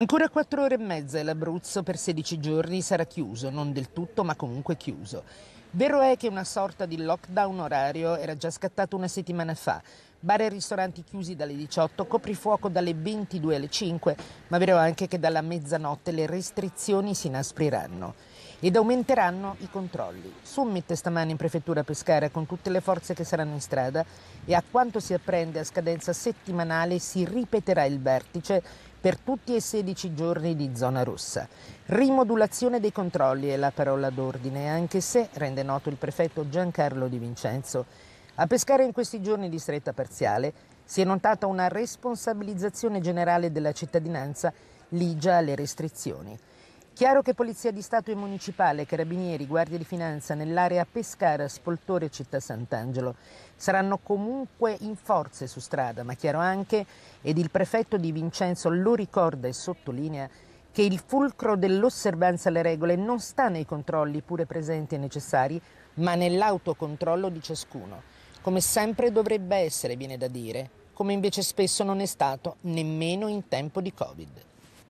Ancora quattro ore e mezza e l'Abruzzo per 16 giorni sarà chiuso, non del tutto ma comunque chiuso. Vero è che una sorta di lockdown orario era già scattato una settimana fa. Bar e ristoranti chiusi dalle 18, coprifuoco dalle 22 alle 5, ma vero anche che dalla mezzanotte le restrizioni si inaspriranno ed aumenteranno i controlli. Summit stamani in prefettura Pescara con tutte le forze che saranno in strada e a quanto si apprende a scadenza settimanale si ripeterà il vertice per tutti e 16 giorni di zona rossa. Rimodulazione dei controlli è la parola d'ordine, anche se rende noto il prefetto Giancarlo Di Vincenzo. A Pescara in questi giorni di stretta parziale si è notata una responsabilizzazione generale della cittadinanza ligia alle restrizioni. Chiaro che Polizia di Stato e Municipale, Carabinieri, Guardia di Finanza nell'area Pescara, Spoltore e Città Sant'Angelo saranno comunque in forze su strada, ma chiaro anche, ed il prefetto di Vincenzo lo ricorda e sottolinea, che il fulcro dell'osservanza alle regole non sta nei controlli pure presenti e necessari, ma nell'autocontrollo di ciascuno. Come sempre dovrebbe essere, viene da dire, come invece spesso non è stato nemmeno in tempo di Covid.